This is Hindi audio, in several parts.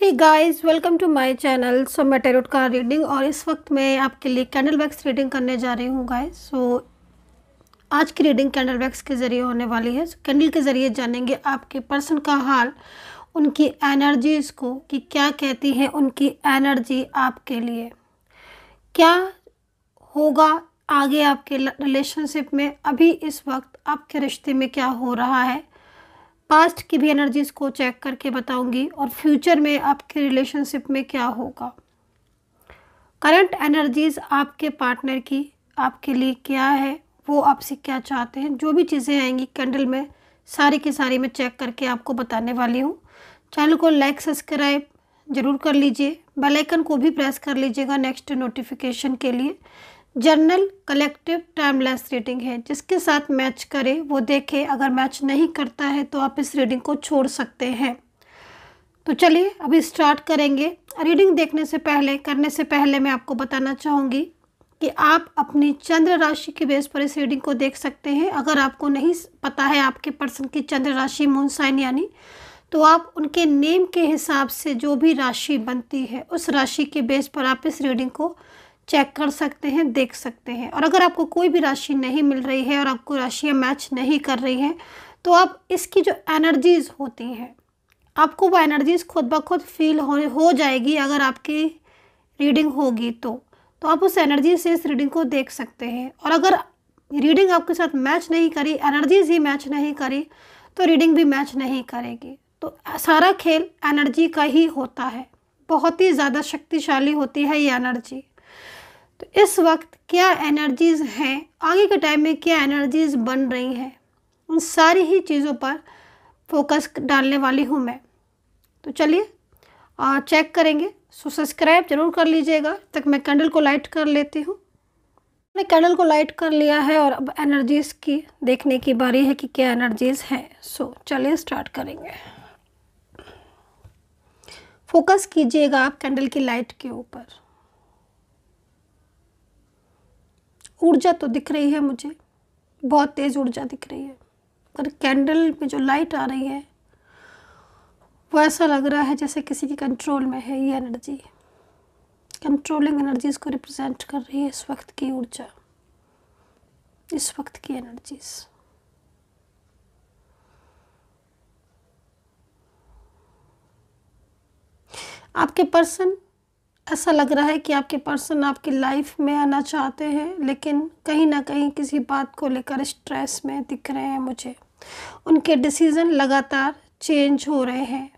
Hey guys welcome to my channel so मैं टेरोट का रीडिंग और इस वक्त मैं आपके लिए कैंडल वैक्स रीडिंग करने जा रही हूँ गाइस सो so, आज की रीडिंग कैंडल वैक्स के ज़रिए होने वाली है सो so, कैंडल के ज़रिए जानेंगे आपके पर्सन का हाल उनकी एनर्जीज़ को कि क्या कहती है उनकी एनर्जी आपके लिए क्या होगा आगे आपके रिलेशनशिप में अभी इस वक्त आपके रिश्ते में क्या हो रहा है पास्ट की भी एनर्जीज को चेक करके बताऊंगी और फ्यूचर में आपके रिलेशनशिप में क्या होगा करंट एनर्जीज आपके पार्टनर की आपके लिए क्या है वो आपसे क्या चाहते हैं जो भी चीज़ें आएंगी कैंडल में सारी की सारी मैं चेक करके आपको बताने वाली हूँ चैनल को लाइक सब्सक्राइब ज़रूर कर लीजिए बेल आइकन को भी प्रेस कर लीजिएगा नेक्स्ट नोटिफिकेशन के लिए जर्नल कलेक्टिव टाइमलेस रीडिंग है जिसके साथ मैच करें वो देखें अगर मैच नहीं करता है तो आप इस रीडिंग को छोड़ सकते हैं तो चलिए अभी स्टार्ट करेंगे रीडिंग देखने से पहले करने से पहले मैं आपको बताना चाहूँगी कि आप अपनी चंद्र राशि के बेस पर इस रीडिंग को देख सकते हैं अगर आपको नहीं पता है आपके पर्सन की चंद्र राशि मून साइन यानी तो आप उनके नेम के हिसाब से जो भी राशि बनती है उस राशि के बेस पर आप इस रीडिंग को चेक कर सकते हैं देख सकते हैं और अगर आपको कोई भी राशि नहीं मिल रही है और आपको राशियाँ मैच नहीं कर रही हैं तो आप इसकी जो एनर्जीज़ होती हैं आपको वो एनर्जीज़ खुद ब खुद फील हो हो जाएगी अगर आपकी रीडिंग होगी तो तो आप उस एनर्जी से इस रीडिंग को देख सकते हैं और अगर रीडिंग आपके साथ मैच नहीं करी एनर्जीज ही मैच नहीं करी तो रीडिंग भी मैच नहीं करेगी तो सारा खेल एनर्जी का ही होता है बहुत ही ज़्यादा शक्तिशाली होती है ये एनर्जी तो इस वक्त क्या एनर्जीज़ हैं आगे के टाइम में क्या एनर्जीज़ बन रही हैं उन सारी ही चीज़ों पर फोकस डालने वाली हूँ मैं तो चलिए चेक करेंगे सो सब्सक्राइब जरूर कर लीजिएगा तक मैं कैंडल को लाइट कर लेती हूँ मैंने कैंडल को लाइट कर लिया है और अब एनर्जीज़ की देखने की बारी है कि क्या एनर्जीज़ हैं सो चलिए स्टार्ट करेंगे फोकस कीजिएगा आप कैंडल की लाइट के ऊपर ऊर्जा तो दिख रही है मुझे बहुत तेज़ ऊर्जा दिख रही है पर कैंडल में जो लाइट आ रही है वो ऐसा लग रहा है जैसे किसी के कंट्रोल में है ये एनर्जी कंट्रोलिंग एनर्जीज़ को रिप्रेजेंट कर रही है इस वक्त की ऊर्जा इस वक्त की एनर्जीज़ आपके पर्सन ऐसा लग रहा है कि आपके पर्सन आपकी लाइफ में आना चाहते हैं लेकिन कहीं ना कहीं किसी बात को लेकर स्ट्रेस में दिख रहे हैं मुझे उनके डिसीज़न लगातार चेंज हो रहे हैं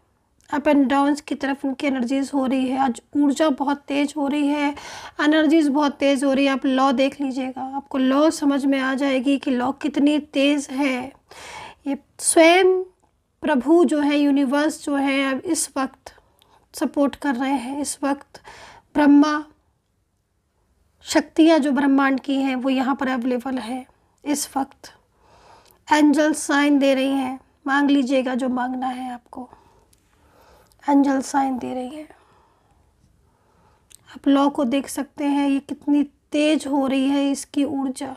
अप एंड डाउन्स की तरफ उनकी एनर्जीज़ हो रही है आज ऊर्जा बहुत तेज़ हो रही है एनर्जीज़ बहुत तेज़ हो रही है आप लॉ देख लीजिएगा आपको लॉ समझ में आ जाएगी कि लॉ कितनी तेज़ है ये स्वयं प्रभु जो है यूनिवर्स जो है अब इस वक्त सपोर्ट कर रहे हैं इस वक्त ब्रह्मा शक्तियाँ जो ब्रह्मांड की हैं वो यहाँ पर अवेलेबल है इस वक्त एंजल साइन दे रही हैं मांग लीजिएगा जो मांगना है आपको एंजल साइन दे रही है आप लॉ को देख सकते हैं ये कितनी तेज हो रही है इसकी ऊर्जा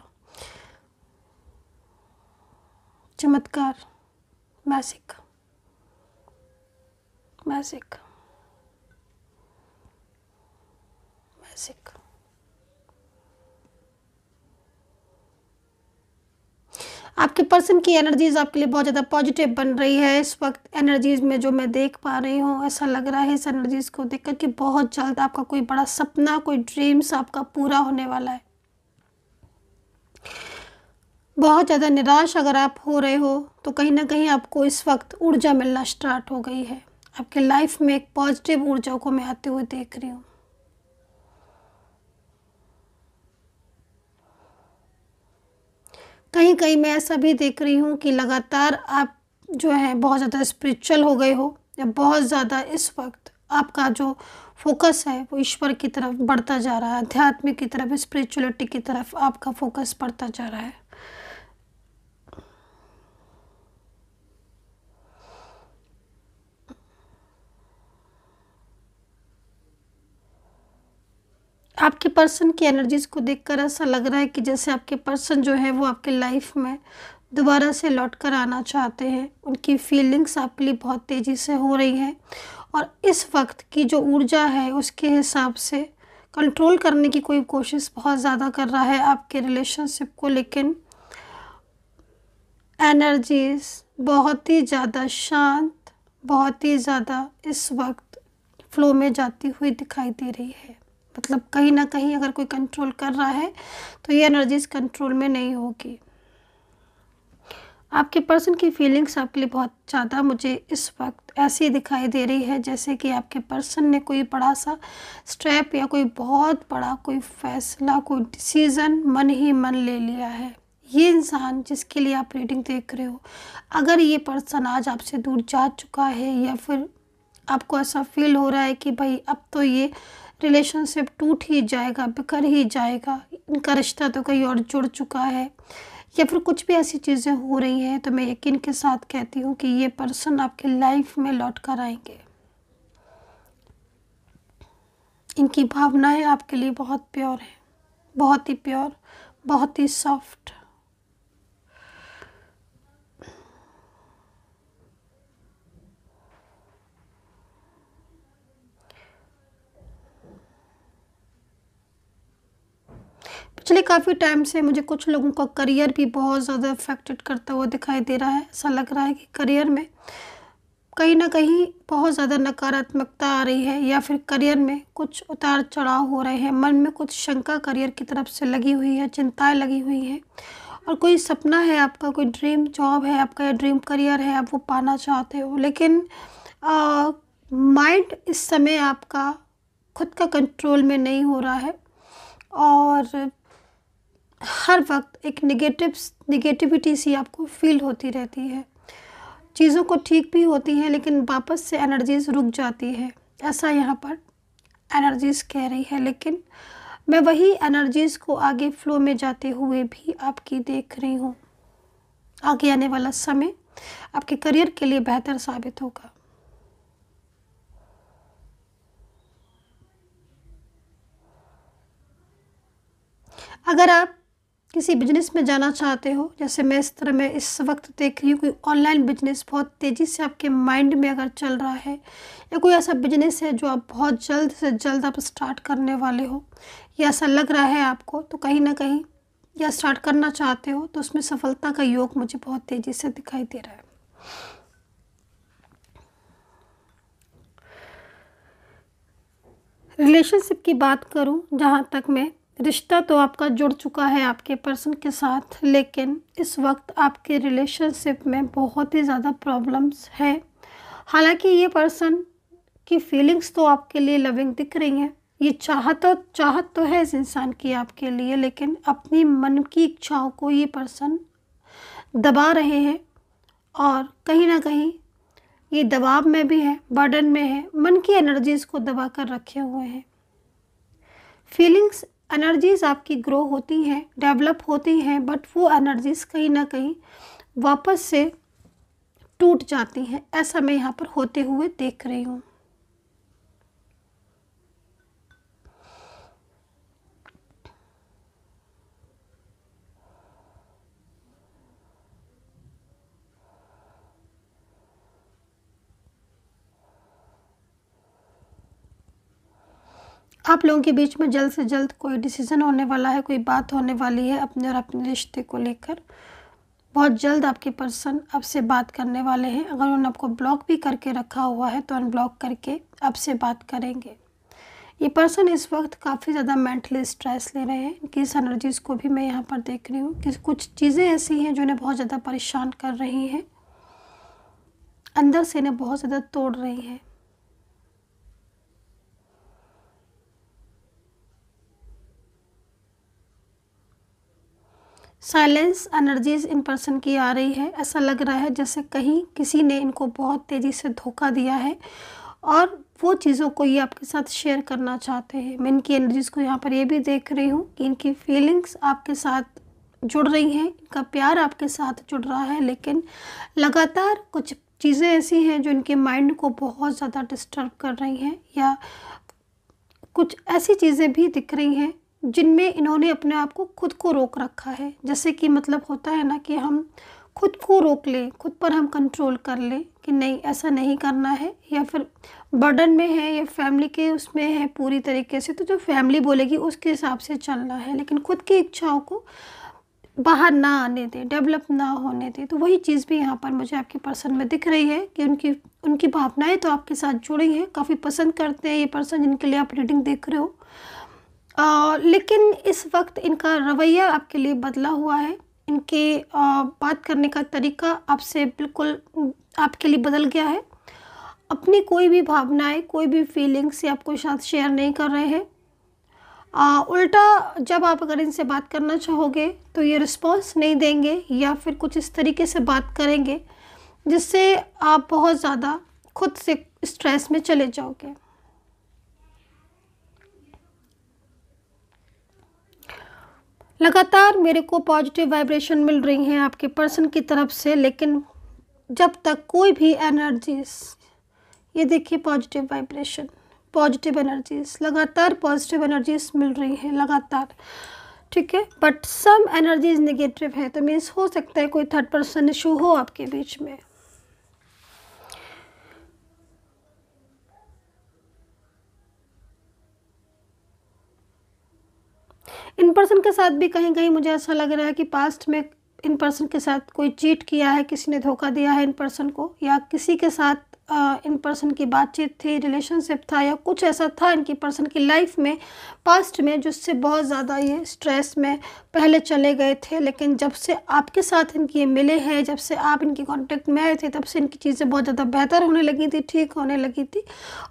चमत्कार मैसिक मैसिक toxic. आपके पर्सन की एनर्जीज आपके लिए बहुत ज़्यादा पॉजिटिव बन रही है इस वक्त एनर्जीज में जो मैं देख पा रही हूँ ऐसा लग रहा है इस एनर्जीज को देख कि बहुत जल्द आपका कोई बड़ा सपना कोई ड्रीम्स आपका पूरा होने वाला है बहुत ज़्यादा निराश अगर आप हो रहे हो तो कहीं ना कहीं आपको इस वक्त ऊर्जा मिलना स्टार्ट हो गई है आपके लाइफ में एक पॉजिटिव ऊर्जा को मैं आते हुए देख रही हूँ कहीं कहीं मैं ऐसा भी देख रही हूँ कि लगातार आप जो है बहुत ज़्यादा स्पिरिचुअल हो गए हो या बहुत ज़्यादा इस वक्त आपका जो फोकस है वो ईश्वर की तरफ बढ़ता जा रहा है अध्यात्म की तरफ स्पिरिचुअलिटी की तरफ आपका फोकस बढ़ता जा रहा है आपके पर्सन की एनर्जीज़ को देखकर ऐसा लग रहा है कि जैसे आपके पर्सन जो है वो आपके लाइफ में दोबारा से लौट कर आना चाहते हैं उनकी फीलिंग्स आपके लिए बहुत तेज़ी से हो रही हैं और इस वक्त की जो ऊर्जा है उसके हिसाब से कंट्रोल करने की कोई कोशिश बहुत ज़्यादा कर रहा है आपके रिलेशनशिप को लेकिन एनर्जीज बहुत ही ज़्यादा शांत बहुत ही ज़्यादा इस वक्त फ्लो में जाती हुई दिखाई दे रही है मतलब कहीं ना कहीं अगर कोई कंट्रोल कर रहा है तो ये एनर्जीज कंट्रोल में नहीं होगी आपके पर्सन की फीलिंग्स आपके लिए बहुत ज़्यादा मुझे इस वक्त ऐसी दिखाई दे रही है जैसे कि आपके पर्सन ने कोई बड़ा सा स्टेप या कोई बहुत बड़ा कोई फैसला कोई डिसीज़न मन ही मन ले लिया है ये इंसान जिसके लिए आप रीडिंग देख रहे हो अगर ये पर्सन आज आपसे दूर जा चुका है या फिर आपको ऐसा फील हो रहा है कि भाई अब तो ये रिलेशनशिप टूट ही जाएगा बिखर ही जाएगा इनका रिश्ता तो कहीं और जुड़ चुका है या फिर कुछ भी ऐसी चीज़ें हो रही हैं तो मैं यकीन के साथ कहती हूँ कि ये पर्सन आपके लाइफ में लौट कर आएंगे इनकी भावनाएं आपके लिए बहुत प्योर हैं बहुत ही प्योर बहुत ही सॉफ्ट पिछले काफ़ी टाइम से मुझे कुछ लोगों का करियर भी बहुत ज़्यादा अफेक्टेड करता हुआ दिखाई दे रहा है ऐसा लग रहा है कि करियर में कहीं ना कहीं बहुत ज़्यादा नकारात्मकता आ रही है या फिर करियर में कुछ उतार चढ़ाव हो रहे हैं मन में कुछ शंका करियर की तरफ से लगी हुई है चिंताएं लगी हुई हैं और कोई सपना है आपका कोई ड्रीम जॉब है आपका या ड्रीम करियर है आप वो पाना चाहते हो लेकिन माइंड इस समय आपका खुद का कंट्रोल में नहीं हो रहा है और हर वक्त एक निगेटिव निगेटिविटी सी आपको फील होती रहती है चीज़ों को ठीक भी होती हैं लेकिन वापस से एनर्जीज रुक जाती है ऐसा यहाँ पर एनर्जीज कह रही है लेकिन मैं वही एनर्जीज़ को आगे फ्लो में जाते हुए भी आपकी देख रही हूँ आगे आने वाला समय आपके करियर के लिए बेहतर साबित होगा अगर आप किसी बिजनेस में जाना चाहते हो जैसे मैं इस तरह मैं इस वक्त देख रही हूँ कोई ऑनलाइन बिजनेस बहुत तेज़ी से आपके माइंड में अगर चल रहा है या कोई ऐसा बिजनेस है जो आप बहुत जल्द से जल्द आप स्टार्ट करने वाले हो या ऐसा लग रहा है आपको तो कहीं ना कहीं या स्टार्ट करना चाहते हो तो उसमें सफलता का योग मुझे बहुत तेज़ी से दिखाई दे रहा है रिलेशनशिप की बात करूं जहां तक मैं रिश्ता तो आपका जुड़ चुका है आपके पर्सन के साथ लेकिन इस वक्त आपके रिलेशनशिप में बहुत ही ज़्यादा प्रॉब्लम्स है हालांकि ये पर्सन की फीलिंग्स तो आपके लिए लविंग दिख रही हैं ये चाहत चाहत तो है इस इंसान की आपके लिए लेकिन अपनी मन की इच्छाओं को ये पर्सन दबा रहे हैं और कहीं ना कहीं ये दबाव में भी है बर्डन में है मन की एनर्जीज़ को दबा कर रखे हुए हैं फीलिंग्स एनर्जीज़ आपकी ग्रो होती हैं डेवलप होती हैं बट वो एनर्जीज़ कहीं ना कहीं वापस से टूट जाती हैं ऐसा मैं यहाँ पर होते हुए देख रही हूँ आप लोगों के बीच में जल्द से जल्द कोई डिसीज़न होने वाला है कोई बात होने वाली है अपने और अपने रिश्ते को लेकर बहुत जल्द आपके पर्सन आपसे बात करने वाले हैं अगर उन्होंने आपको ब्लॉक भी करके रखा हुआ है तो अनब्लॉक करके आपसे बात करेंगे ये पर्सन इस वक्त काफ़ी ज़्यादा मेंटली स्ट्रेस ले रहे हैं इनकी इस एनर्जीज़ को भी मैं यहाँ पर देख रही हूँ कि कुछ चीज़ें ऐसी हैं जो इन्हें बहुत ज़्यादा परेशान कर रही हैं अंदर से इन्हें बहुत ज़्यादा तोड़ रही हैं साइलेंस एनर्जीज इन पर्सन की आ रही है ऐसा लग रहा है जैसे कहीं किसी ने इनको बहुत तेज़ी से धोखा दिया है और वो चीज़ों को ये आपके साथ शेयर करना चाहते हैं मैं इनकी एनर्जीज़ को यहाँ पर ये भी देख रही हूँ कि इनकी फीलिंग्स आपके साथ जुड़ रही हैं इनका प्यार आपके साथ जुड़ रहा है लेकिन लगातार कुछ चीज़ें ऐसी हैं जो इनके माइंड को बहुत ज़्यादा डिस्टर्ब कर रही हैं या कुछ ऐसी चीज़ें भी दिख रही हैं जिनमें इन्होंने अपने आप को खुद को रोक रखा है जैसे कि मतलब होता है ना कि हम खुद को रोक लें खुद पर हम कंट्रोल कर लें कि नहीं ऐसा नहीं करना है या फिर बर्डन में है या फैमिली के उसमें है पूरी तरीके से तो जो फैमिली बोलेगी उसके हिसाब से चलना है लेकिन खुद की इच्छाओं को बाहर ना आने दें डेवलप ना होने दें तो वही चीज़ भी यहाँ पर मुझे आपके पर्सन में दिख रही है कि उनकी उनकी भावनाएं तो आपके साथ जुड़ी हैं काफ़ी पसंद करते हैं ये पर्सन जिनके लिए आप रीडिंग देख रहे हो आ, लेकिन इस वक्त इनका रवैया आपके लिए बदला हुआ है इनके आ, बात करने का तरीका आपसे बिल्कुल आपके लिए बदल गया है अपनी कोई भी भावनाएं कोई भी फीलिंग्स ये आपको शायद शेयर नहीं कर रहे हैं आ, उल्टा जब आप अगर इनसे बात करना चाहोगे तो ये रिस्पॉन्स नहीं देंगे या फिर कुछ इस तरीके से बात करेंगे जिससे आप बहुत ज़्यादा खुद से स्ट्रेस में चले जाओगे लगातार मेरे को पॉजिटिव वाइब्रेशन मिल रही हैं आपके पर्सन की तरफ से लेकिन जब तक कोई भी एनर्जीज ये देखिए पॉजिटिव वाइब्रेशन पॉजिटिव एनर्जीज लगातार पॉजिटिव एनर्जीज मिल रही हैं लगातार ठीक है बट सम एनर्जीज नेगेटिव है तो मीन्स हो सकता है कोई थर्ड पर्सन इशू हो आपके बीच में इन पर्सन के साथ भी कहीं कहीं मुझे ऐसा लग रहा है कि पास्ट में इन पर्सन के साथ कोई चीट किया है किसी ने धोखा दिया है इन पर्सन को या किसी के साथ इन पर्सन की बातचीत थी रिलेशनशिप था या कुछ ऐसा था इनकी पर्सन की लाइफ में पास्ट में जिससे बहुत ज़्यादा ये स्ट्रेस में पहले चले गए थे लेकिन जब से आपके साथ इनकी ये मिले हैं जब से आप इनके कांटेक्ट में आए थे तब से इनकी चीज़ें बहुत ज़्यादा बेहतर होने लगी थी ठीक होने लगी थी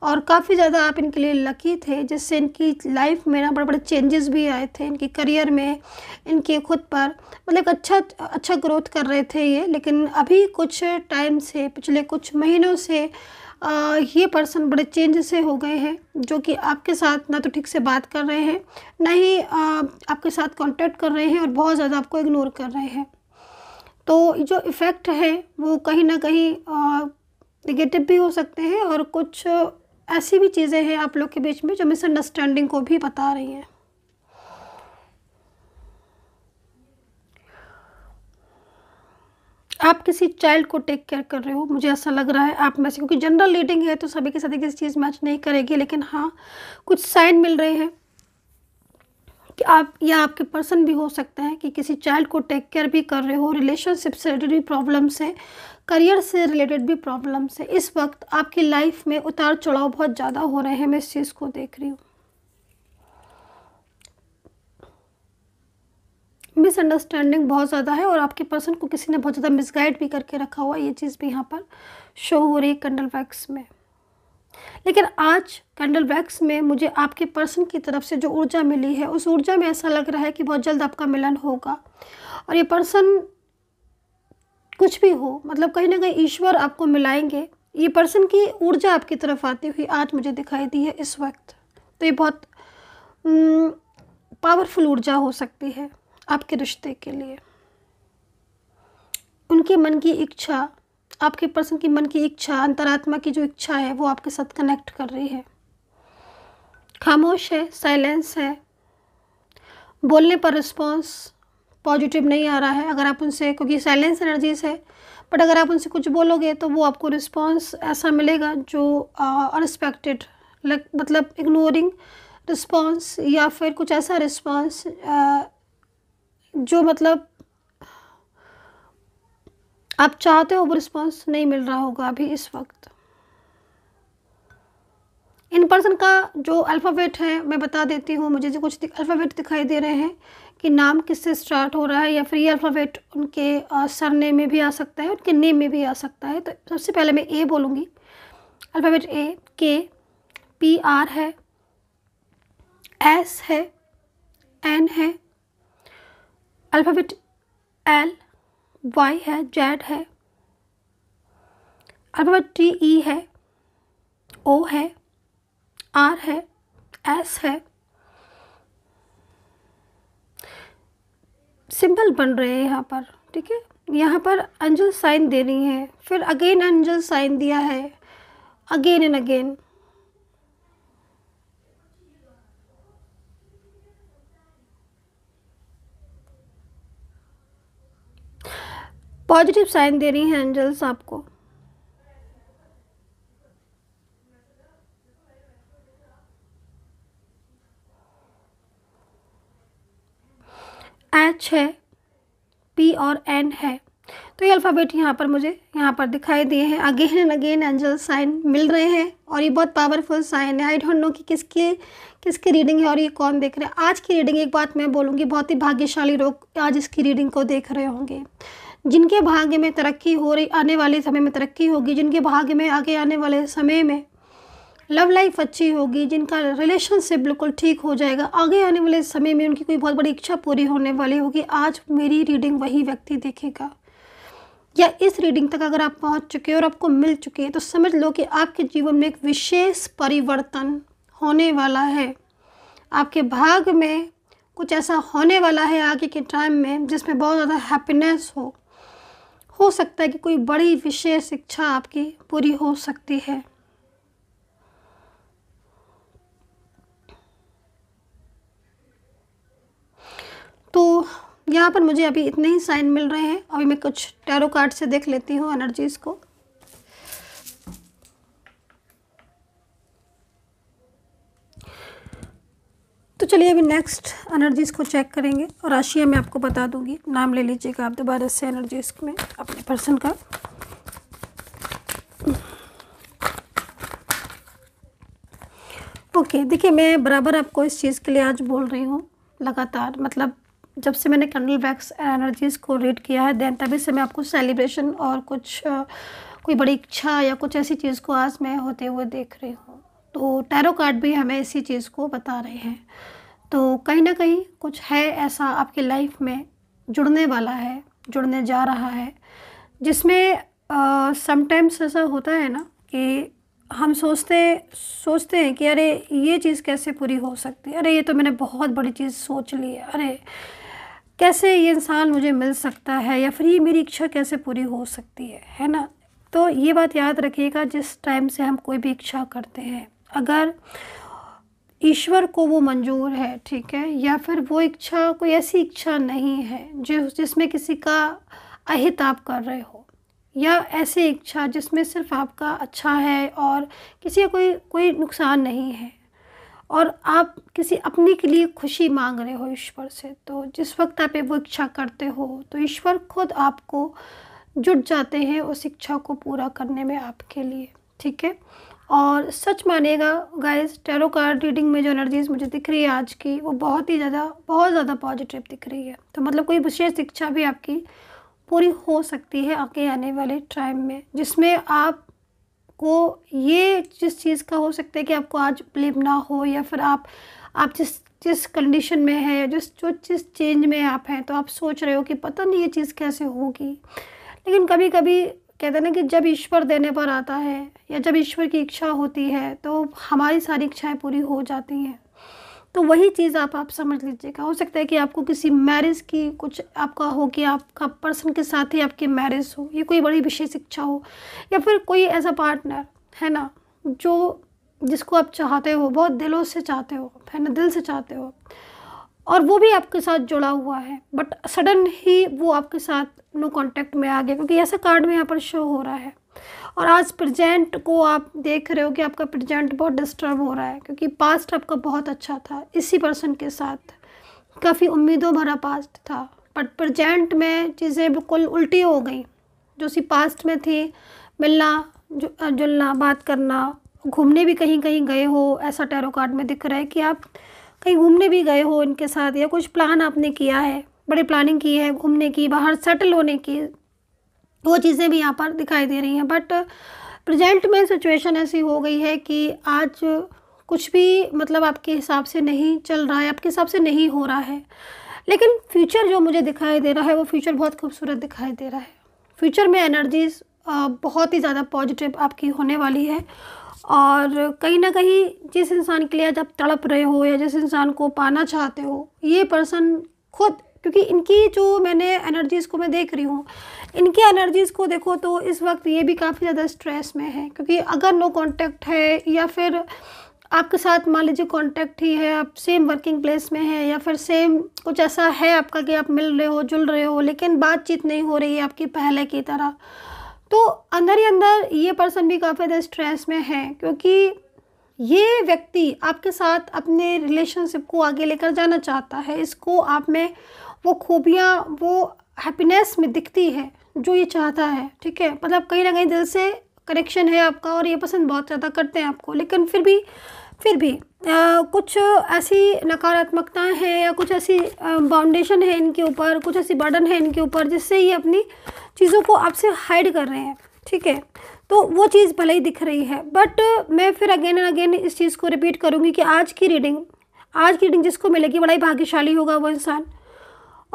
और काफ़ी ज़्यादा आप इनके लिए लकी थे जिससे इनकी लाइफ में ना बड़े बड़े चेंजेस भी आए थे इनके करियर में इनके खुद पर मतलब अच्छा अच्छा ग्रोथ कर रहे थे ये लेकिन अभी कुछ टाइम से पिछले कुछ महीनों से आ, ये पर्सन बड़े चेंज से हो गए हैं जो कि आपके साथ ना तो ठीक से बात कर रहे हैं ना ही आ, आपके साथ कांटेक्ट कर रहे हैं और बहुत ज़्यादा आपको इग्नोर कर रहे हैं तो जो इफ़ेक्ट है वो कहीं ना कहीं निगेटिव भी हो सकते हैं और कुछ ऐसी भी चीज़ें हैं आप लोग के बीच में जो मिसअंडरस्टैंडिंग को भी बता रही हैं आप किसी चाइल्ड को टेक केयर कर रहे हो मुझे ऐसा लग रहा है आप में से क्योंकि जनरल रीडिंग है तो सभी के साथ एक चीज़ मैच नहीं करेगी लेकिन हाँ कुछ साइन मिल रहे हैं कि आप या आपके पर्सन भी हो सकते हैं कि किसी चाइल्ड को टेक केयर भी कर रहे हो रिलेशनशिप से रिलेटेड भी प्रॉब्लम्स है करियर से रिलेटेड भी प्रॉब्लम्स है इस वक्त आपकी लाइफ में उतार चढ़ाव बहुत ज़्यादा हो रहे हैं मैं इस चीज़ को देख रही हूँ मिसअंडरस्टैंडिंग बहुत ज़्यादा है और आपके पर्सन को किसी ने बहुत ज़्यादा मिसगाइड भी करके रखा हुआ ये चीज़ भी यहाँ पर शो हो रही है कैंडल वैक्स में लेकिन आज कैंडल वैक्स में मुझे आपके पर्सन की तरफ से जो ऊर्जा मिली है उस ऊर्जा में ऐसा लग रहा है कि बहुत जल्द आपका मिलन होगा और ये पर्सन कुछ भी हो मतलब कहीं ना कहीं ईश्वर आपको मिलाएंगे ये पर्सन की ऊर्जा आपकी तरफ आती हुई आज मुझे दिखाई दी है इस वक्त तो ये बहुत पावरफुल हम्म, ऊर्जा हो सकती है आपके रिश्ते के लिए उनके मन की इच्छा आपके पर्सन की मन की इच्छा अंतरात्मा की जो इच्छा है वो आपके साथ कनेक्ट कर रही है खामोश है साइलेंस है बोलने पर रिस्पॉन्स पॉजिटिव नहीं आ रहा है अगर आप उनसे क्योंकि साइलेंस एनर्जीज है बट अगर आप उनसे कुछ बोलोगे तो वो आपको रिस्पॉन्स ऐसा मिलेगा जो अनएक्सपेक्टेड मतलब इग्नोरिंग रिस्पॉन्स या फिर कुछ ऐसा रिस्पॉन्स जो मतलब आप चाहते हो वो रिस्पॉन्स नहीं मिल रहा होगा अभी इस वक्त इन पर्सन का जो अल्फ़ाबेट है मैं बता देती हूँ मुझे जो कुछ दिख, अल्फ़ाबेट दिखाई दे रहे हैं कि नाम किससे स्टार्ट हो रहा है या फिर ये अल्फ़ाबेट उनके नेम में भी आ सकता है उनके नेम में भी आ सकता है तो सबसे पहले मैं ए बोलूँगी alphabet A K P R है एस है एन है अल्फ़ाबेट एल वाई है जेड है अल्फ़ाबेट टी ई है ओ है आर है एस है सिंबल बन रहे हैं यहाँ पर ठीक है यहाँ पर अंजल साइन देनी है फिर अगेन अंजल साइन दिया है again and again positive sign दे रही हैं एंजल्स आपको एच है पी और एन है तो ये अल्फ़ाबेट यहाँ पर मुझे यहाँ पर दिखाई दिए हैं again and again angel sign मिल रहे हैं और ये बहुत पावरफुल साइन है आई डोंट नो कि किसकी किसकी रीडिंग है और ये कौन देख रहे हैं आज की रीडिंग एक बात मैं बोलूँगी बहुत ही भाग्यशाली लोग आज इसकी रीडिंग को देख रहे होंगे जिनके भाग्य में तरक्की हो रही आने वाले समय में तरक्की होगी जिनके भाग्य में आगे आने वाले समय में लव लाइफ अच्छी होगी जिनका रिलेशनशिप बिल्कुल ठीक हो जाएगा आगे आने वाले समय में उनकी कोई बहुत बड़ी इच्छा पूरी होने वाली होगी आज मेरी रीडिंग वही व्यक्ति देखेगा या इस रीडिंग तक अगर आप पहुंच चुके हैं और आपको मिल चुके हैं तो समझ लो कि आपके जीवन में एक विशेष परिवर्तन होने वाला है आपके भाग में कुछ ऐसा होने वाला है आगे के टाइम में जिसमें बहुत ज़्यादा हैप्पीनेस हो हो सकता है कि कोई बड़ी विशेष इच्छा आपकी पूरी हो सकती है तो यहाँ पर मुझे अभी इतने ही साइन मिल रहे हैं अभी मैं कुछ टैरो कार्ड से देख लेती हूँ एनर्जीज़ को तो चलिए अभी नेक्स्ट एनर्जीज़ को चेक करेंगे और राशियाँ मैं आपको बता दूंगी नाम ले लीजिएगा आप दोबारा से एनर्जीज़ में अपने पर्सन का ओके okay, देखिए मैं बराबर आपको इस चीज़ के लिए आज बोल रही हूँ लगातार मतलब जब से मैंने कैंडल वैक्स एनर्जीज़ को रीड किया है देन तभी से मैं आपको सेलिब्रेशन और कुछ कोई बड़ी इच्छा या कुछ ऐसी चीज़ को आज मैं होते हुए देख रही हूँ तो टैरो कार्ड भी हमें इसी चीज़ को बता रहे हैं तो कहीं ना कहीं कुछ है ऐसा आपकी लाइफ में जुड़ने वाला है जुड़ने जा रहा है जिसमें समटाइम्स ऐसा होता है ना कि हम सोचते सोचते हैं कि अरे ये चीज़ कैसे पूरी हो सकती है अरे ये तो मैंने बहुत बड़ी चीज़ सोच ली है अरे कैसे ये इंसान मुझे मिल सकता है या फिर ये मेरी इच्छा कैसे पूरी हो सकती है है ना तो ये बात याद रखिएगा जिस टाइम से हम कोई भी इच्छा करते हैं अगर ईश्वर को वो मंजूर है ठीक है या फिर वो इच्छा कोई ऐसी इच्छा नहीं है जो जिसमें किसी का अहित आप कर रहे हो या ऐसी इच्छा जिसमें सिर्फ आपका अच्छा है और किसी का कोई कोई नुकसान नहीं है और आप किसी अपने के लिए खुशी मांग रहे हो ईश्वर से तो जिस वक्त आप वो इच्छा करते हो तो ईश्वर खुद आपको जुट जाते हैं उस इच्छा को पूरा करने में आपके लिए ठीक है और सच मानेगा गाइस टेरो कार्ड रीडिंग में जो एनर्जीज मुझे दिख रही है आज की वो बहुत ही ज़्यादा बहुत ज़्यादा पॉजिटिव दिख रही है तो मतलब कोई विशेष शिक्षा भी आपकी पूरी हो सकती है आगे आने वाले टाइम में जिसमें आप को ये जिस चीज़ का हो सकता है कि आपको आज ब्लेम ना हो या फिर आप आप जिस जिस कंडीशन में है जिस जो जिस चेंज में आप हैं तो आप सोच रहे हो कि पता नहीं ये चीज़ कैसे होगी लेकिन कभी कभी कहते हैं ना कि जब ईश्वर देने पर आता है या जब ईश्वर की इच्छा होती है तो हमारी सारी इच्छाएं पूरी हो जाती हैं तो वही चीज़ आप आप समझ लीजिएगा हो सकता है कि आपको किसी मैरिज की कुछ आपका हो कि आपका पर्सन के साथ ही आपकी मैरिज हो या कोई बड़ी विशेष इच्छा हो या फिर कोई ऐसा पार्टनर है ना जो जिसको आप चाहते हो बहुत दिलों से चाहते हो है ना दिल से चाहते हो और वो भी आपके साथ जुड़ा हुआ है बट सडन ही वो आपके साथ नो कांटेक्ट में आ गया क्योंकि ऐसा कार्ड में यहाँ पर शो हो रहा है और आज प्रेजेंट को आप देख रहे हो कि आपका प्रेजेंट बहुत डिस्टर्ब हो रहा है क्योंकि पास्ट आपका बहुत अच्छा था इसी पर्सन के साथ काफ़ी उम्मीदों भरा पास्ट था बट प्रजेंट में चीज़ें बिल्कुल उल्टी हो गई जो सी पास्ट में थी मिलना जुलना बात करना घूमने भी कहीं कहीं गए हो ऐसा टैरो कार्ड में दिख रहा है कि आप कहीं घूमने भी गए हो इनके साथ या कुछ प्लान आपने किया है बड़ी प्लानिंग की है घूमने की बाहर सेटल होने की वो चीज़ें भी यहाँ पर दिखाई दे रही हैं बट प्रजेंट में सिचुएशन ऐसी हो गई है कि आज कुछ भी मतलब आपके हिसाब से नहीं चल रहा है आपके हिसाब से नहीं हो रहा है लेकिन फ्यूचर जो मुझे दिखाई दे रहा है वो फ्यूचर बहुत खूबसूरत दिखाई दे रहा है फ्यूचर में एनर्जीज़ बहुत ही ज़्यादा पॉजिटिव आपकी होने वाली है और कहीं ना कहीं जिस इंसान के लिए आज आप तड़प रहे हो या जिस इंसान को पाना चाहते हो ये पर्सन खुद क्योंकि इनकी जो मैंने एनर्जीज़ को मैं देख रही हूँ इनकी एनर्जीज़ को देखो तो इस वक्त ये भी काफ़ी ज़्यादा स्ट्रेस में है क्योंकि अगर नो कांटेक्ट है या फिर आपके साथ मान लीजिए कांटेक्ट ही है आप सेम वर्किंग प्लेस में है या फिर सेम कुछ ऐसा है आपका कि आप मिल रहे हो जुल रहे हो लेकिन बातचीत नहीं हो रही है आपकी पहले की तरह तो अंदर ही अंदर ये पर्सन भी काफ़ी ज़्यादा स्ट्रेस में है क्योंकि ये व्यक्ति आपके साथ अपने रिलेशनशिप को आगे लेकर जाना चाहता है इसको आप में वो खूबियाँ वो हैप्पीनेस में दिखती है जो ये चाहता है ठीक है मतलब कहीं ना कहीं दिल से कनेक्शन है आपका और ये पसंद बहुत ज़्यादा करते हैं आपको लेकिन फिर भी फिर भी आ, कुछ ऐसी नकारात्मकताएं हैं या कुछ ऐसी बाउंडेशन है इनके ऊपर कुछ ऐसी बर्डन है इनके ऊपर जिससे ये अपनी चीज़ों को आपसे हाइड कर रहे हैं ठीक है तो वो चीज़ भले ही दिख रही है बट मैं फिर अगेन एंड अगेन इस चीज़ को रिपीट करूँगी कि आज की रीडिंग आज की रीडिंग जिसको मिलेगी बड़ा ही भाग्यशाली होगा वो इंसान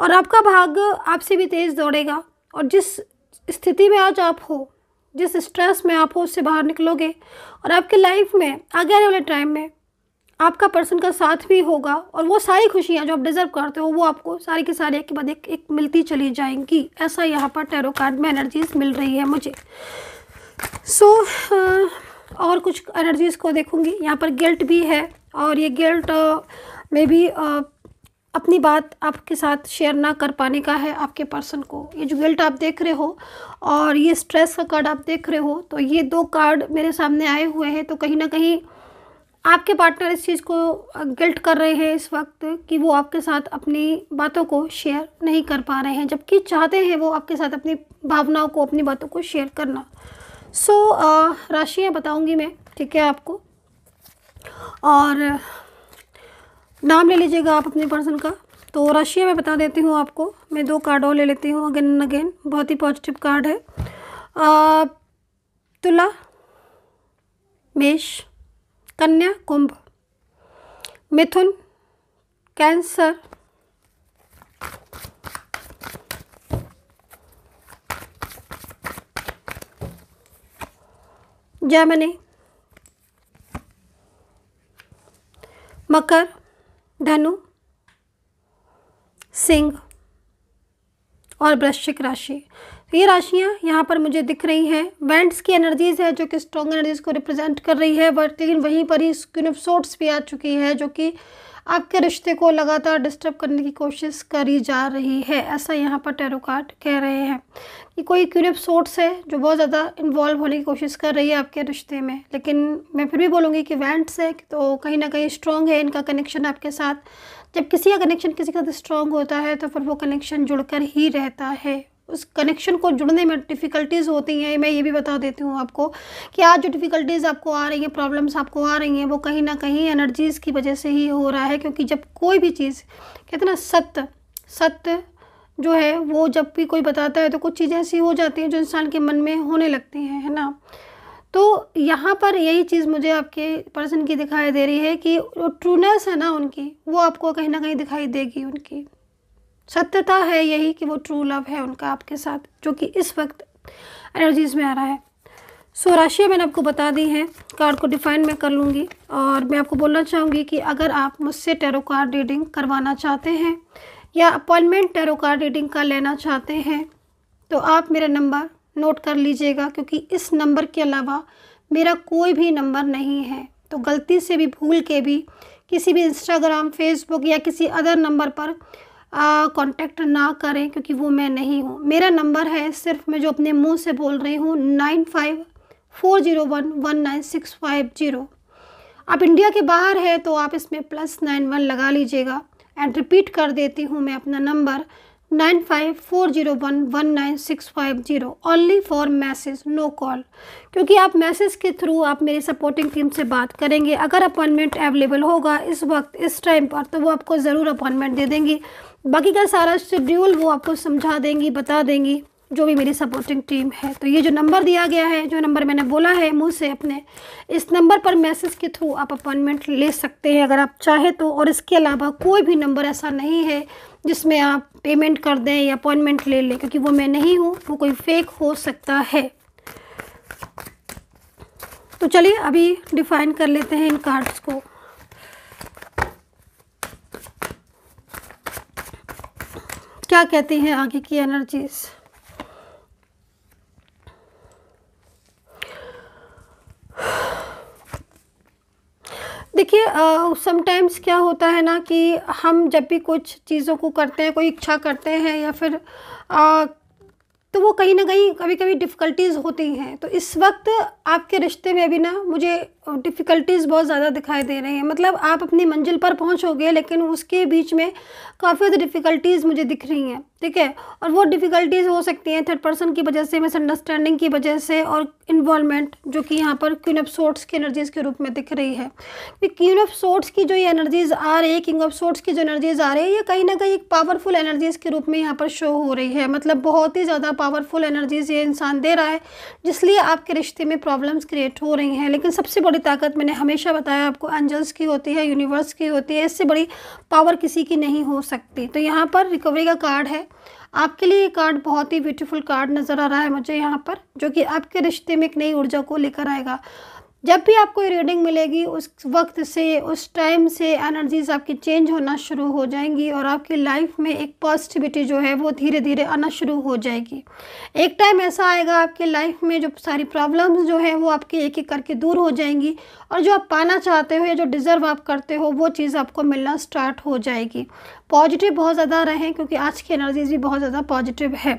और आपका भाग आपसे भी तेज़ दौड़ेगा और जिस स्थिति में आज आप हो जिस स्ट्रेस में आप हो उससे बाहर निकलोगे और आपके लाइफ में आगे आने वाले टाइम में आपका पर्सन का साथ भी होगा और वो सारी खुशियाँ जो आप डिज़र्व करते हो वो आपको सारी की सारी एक के बाद एक एक मिलती चली जाएंगी ऐसा यहाँ पर टैरो कार्ड में एनर्जीज मिल रही है मुझे सो so, और कुछ एनर्जीज़ को देखूँगी यहाँ पर गिल्ट भी है और ये गिल्ट में भी अपनी बात आपके साथ शेयर ना कर पाने का है आपके पर्सन को ये जो गिल्ट आप देख रहे हो और ये स्ट्रेस का कार्ड आप देख रहे हो तो ये दो कार्ड मेरे सामने आए हुए हैं तो कहीं ना कहीं आपके पार्टनर इस चीज़ को गिल्ट कर रहे हैं इस वक्त कि वो आपके साथ अपनी बातों को शेयर नहीं कर पा रहे हैं जबकि चाहते हैं वो आपके साथ अपनी भावनाओं को अपनी बातों को शेयर करना सो so, राशियाँ बताऊँगी मैं ठीक है आपको और नाम ले लीजिएगा आप अपने पर्सन का तो रशिया में बता देती हूँ आपको मैं दो कार्ड और ले लेती हूँ अगेन एंड अगेन बहुत ही पॉजिटिव कार्ड है आ, तुला मेष कन्या कुंभ मिथुन कैंसर जर्मनी मकर धनु सिंह और वृश्चिक राशि तो ये राशियाँ यहाँ पर मुझे दिख रही हैं वेंट्स की एनर्जीज़ है जो कि स्ट्रॉन्ग एनर्जीज़ को रिप्रेजेंट कर रही है बट लेकिन वहीं पर ही स्क्रीन ऑफ सोट्स भी आ चुकी है जो कि आपके रिश्ते को लगातार डिस्टर्ब करने की कोशिश करी जा रही है ऐसा यहाँ पर टेरो कार्ड कह रहे हैं कि कोई क्यूनिप सोर्स है जो बहुत ज़्यादा इन्वॉल्व होने की कोशिश कर रही है आपके रिश्ते में लेकिन मैं फिर भी बोलूँगी कि वेंट्स है तो कहीं ना कहीं स्ट्रॉन्ग है इनका कनेक्शन आपके साथ जब किसी का कनेक्शन किसी के साथ स्ट्रॉन्ग होता है तो फिर वो कनेक्शन जुड़कर ही रहता है उस कनेक्शन को जुड़ने में डिफ़िकल्टीज़ होती हैं मैं ये भी बता देती हूँ आपको कि आज जो डिफ़िकल्टीज़ आपको आ रही हैं प्रॉब्लम्स आपको आ रही हैं वो कहीं ना कहीं एनर्जीज़ की वजह से ही हो रहा है क्योंकि जब कोई भी चीज़ कहते हैं ना सत्य सत्य जो है वो जब भी कोई बताता है तो कुछ चीज़ें ऐसी हो जाती हैं जो इंसान के मन में होने लगती हैं है ना तो यहाँ पर यही चीज़ मुझे आपके पर्सन की दिखाई दे रही है कि ट्रूनेस है ना उनकी वो आपको कहीं ना कहीं दिखाई देगी उनकी सत्यता है यही कि वो ट्रू लव है उनका आपके साथ जो कि इस वक्त एनर्जीज में आ रहा है सो राशियाँ मैंने आपको बता दी हैं कार्ड को डिफाइन मैं कर लूँगी और मैं आपको बोलना चाहूँगी कि अगर आप मुझसे टेरो कार्ड रीडिंग करवाना चाहते हैं या अपॉइंटमेंट टेरो कार्ड रीडिंग का लेना चाहते हैं तो आप मेरा नंबर नोट कर लीजिएगा क्योंकि इस नंबर के अलावा मेरा कोई भी नंबर नहीं है तो गलती से भी भूल के भी किसी भी इंस्टाग्राम फेसबुक या किसी अदर नंबर पर कांटेक्ट ना करें क्योंकि वो मैं नहीं हूँ मेरा नंबर है सिर्फ मैं जो अपने मुंह से बोल रही हूँ nine five four zero one one nine six five zero आप इंडिया के बाहर है तो आप इसमें प्लस नाइन वन लगा लीजिएगा एंड रिपीट कर देती हूँ मैं अपना number nine nine five five four zero one one six zero only for message no call क्योंकि आप मैसेज के थ्रू आप मेरी सपोर्टिंग टीम से बात करेंगे अगर अपॉइंटमेंट अवेलेबल होगा इस वक्त इस टाइम पर तो वो आपको ज़रूर अपॉइंटमेंट दे देंगी बाकी का सारा शेड्यूल वो आपको समझा देंगी बता देंगी जो भी मेरी सपोर्टिंग टीम है तो ये जो नंबर दिया गया है जो नंबर मैंने बोला है मुँह से अपने इस नंबर पर मैसेज के थ्रू आप अपॉइंटमेंट ले सकते हैं अगर आप चाहें तो और इसके अलावा कोई भी नंबर ऐसा नहीं है जिसमें आप पेमेंट कर दें या अपॉइंटमेंट ले लें क्योंकि वो मैं नहीं हूँ वो कोई फेक हो सकता है तो चलिए अभी डिफ़ाइन कर लेते हैं इन कार्ड्स को क्या कहती हैं आगे की एनर्जीज़ देखिए समटाइम्स क्या होता है ना कि हम जब भी कुछ चीज़ों को करते हैं कोई इच्छा करते हैं या फिर आ, तो वो कहीं ना कहीं कभी कभी डिफ़िकल्टीज़ होती हैं तो इस वक्त आपके रिश्ते में भी ना मुझे डिफ़िकल्टीज़ बहुत ज़्यादा दिखाई दे रही हैं मतलब आप अपनी मंजिल पर पहुँचोगे लेकिन उसके बीच में काफ़ी ज़्यादा डिफ़िकल्टीज़ मुझे दिख रही हैं ठीक है और वो डिफ़िकल्टीज़ हो सकती हैं थर्ड पर्सन की वजह से मिसअंडरस्टैंडिंग की वजह से और इन्वॉलमेंट जो कि यहाँ पर क्वीन ऑफ सोट्स की एनर्जीज़ के रूप में दिख रही है क्वीन ऑफ सोट्स की जो ये एनर्जीज़ आ रही है किंग ऑफ सोट्स की जो एनर्जीज़ आ रही है ये कहीं ना कहीं एक पावरफुल एनर्जीज़ के रूप में यहाँ पर शो हो रही है मतलब बहुत ही ज़्यादा पावरफुल एनर्जीज़ ये इंसान दे रहा है जिसलिए आपके रिश्ते में प्रॉब्लम्स क्रिएट हो रही हैं लेकिन सबसे बड़ी बड़ी ताकत मैंने हमेशा बताया आपको एंजल्स की होती है यूनिवर्स की होती है इससे बड़ी पावर किसी की नहीं हो सकती तो यहाँ पर रिकवरी का कार्ड है आपके लिए ये कार्ड बहुत ही ब्यूटीफुल कार्ड नज़र आ रहा है मुझे यहाँ पर जो कि आपके रिश्ते में एक नई ऊर्जा को लेकर आएगा जब भी आपको ये रीडिंग मिलेगी उस वक्त से उस टाइम से एनर्जीज आपकी चेंज होना शुरू हो जाएंगी और आपकी लाइफ में एक पॉजिटिविटी जो है वो धीरे धीरे आना शुरू हो जाएगी एक टाइम ऐसा आएगा आपके लाइफ में जो सारी प्रॉब्लम्स जो है वो आपकी एक एक करके दूर हो जाएंगी और जो आप पाना चाहते हो या जो डिज़र्व आप करते हो वो चीज़ आपको मिलना स्टार्ट हो जाएगी पॉजिटिव बहुत ज़्यादा रहें क्योंकि आज की एनर्जीज भी बहुत ज़्यादा पॉजिटिव है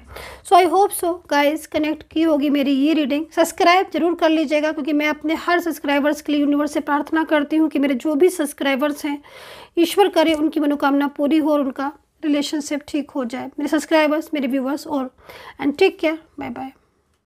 so I hope so guys connect की होगी मेरी ये रीडिंग सब्सक्राइब जरूर कर लीजिएगा क्योंकि मैं अपने हर सब्सक्राइबर्स के लिए यूनिवर्स से प्रार्थना करती हूँ कि मेरे जो भी सब्सक्राइबर्स हैं ईश्वर करें उनकी मनोकामना पूरी हो और उनका रिलेशनशिप ठीक हो जाए मेरे सब्सक्राइबर्स मेरे व्यूवर्स और and take care bye bye